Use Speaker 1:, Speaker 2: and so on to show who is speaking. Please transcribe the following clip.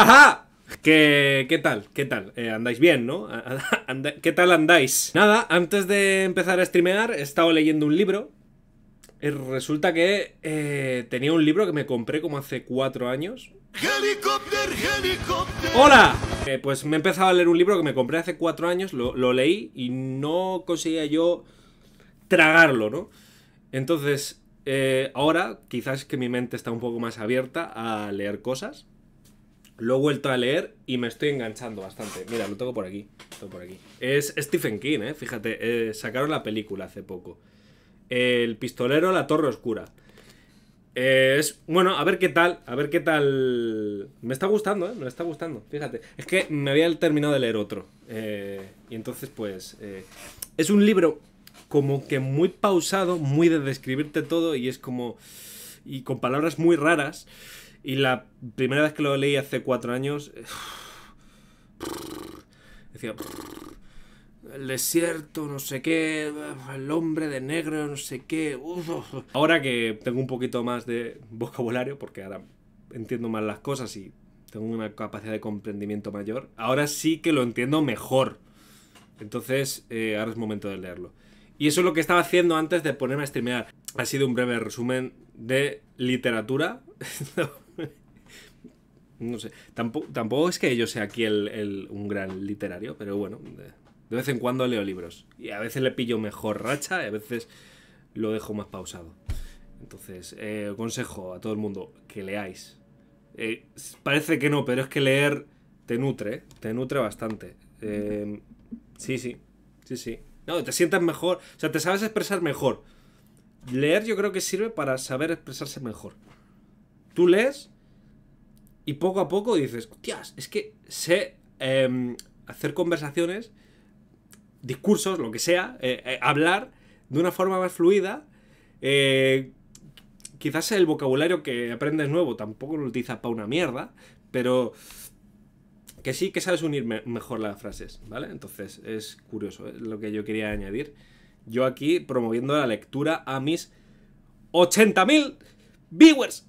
Speaker 1: ¡Ajá! ¿Qué, tal? ¿Qué tal? Eh, ¿Andáis bien, no? ¿Qué tal andáis? Nada, antes de empezar a streamear he estado leyendo un libro. y resulta que eh, tenía un libro que me compré como hace cuatro años. ¡Helicóptero, helicóptero! hola eh, pues me he empezado a leer un libro que me compré hace cuatro años, lo, lo leí y no conseguía yo tragarlo, ¿no? Entonces, ahora quizás que mi mente está un poco más abierta a leer cosas. Lo he vuelto a leer y me estoy enganchando bastante. Mira, lo tengo por aquí. por aquí. Es Stephen King, ¿eh? Fíjate, eh, sacaron la película hace poco. El pistolero, a la torre oscura. Eh, es bueno, a ver qué tal, a ver qué tal. Me está gustando, ¿eh? Me está gustando, fíjate. Es que me había terminado de leer otro. Eh, y entonces, pues. es un libro como que muy pausado, muy de describirte todo, y es como y con palabras muy raras. Y la primera vez que lo leí hace cuatro años. Eh, decía. El desierto, no sé qué. El hombre de negro, no sé qué. Ahora que tengo un poquito más de vocabulario, porque ahora entiendo más las cosas y tengo una capacidad de comprendimiento mayor, ahora sí que lo entiendo mejor. Entonces, eh, ahora es momento de leerlo. Y eso es lo que estaba haciendo antes de ponerme a streamear ha sido un breve resumen de literatura. no sé, tampoco, es que yo sea aquí un gran literario, pero bueno, de, vez en cuando leo libros. Y a veces le pillo mejor racha y a veces lo dejo más pausado. Entonces, eh, consejo a todo el mundo, que leáis. Eh, parece que no, pero es que leer te nutre, te nutre bastante. Eh, sí, sí, sí, sí. No, te sientas mejor, o sea, te sabes expresar mejor leer yo creo que sirve para saber expresarse mejor. Tú lees y poco a poco dices, hostias, es que sé em, hacer conversaciones, discursos, lo que sea, eh, eh, hablar de una forma más fluida. Eh, quizás el vocabulario que aprendes nuevo tampoco lo utilizas para una mierda, pero que sí que sabes unir mejor las frases, ¿vale? Entonces es curioso lo que yo quería añadir. Yo aquí promoviendo la lectura a mis 80.000 viewers.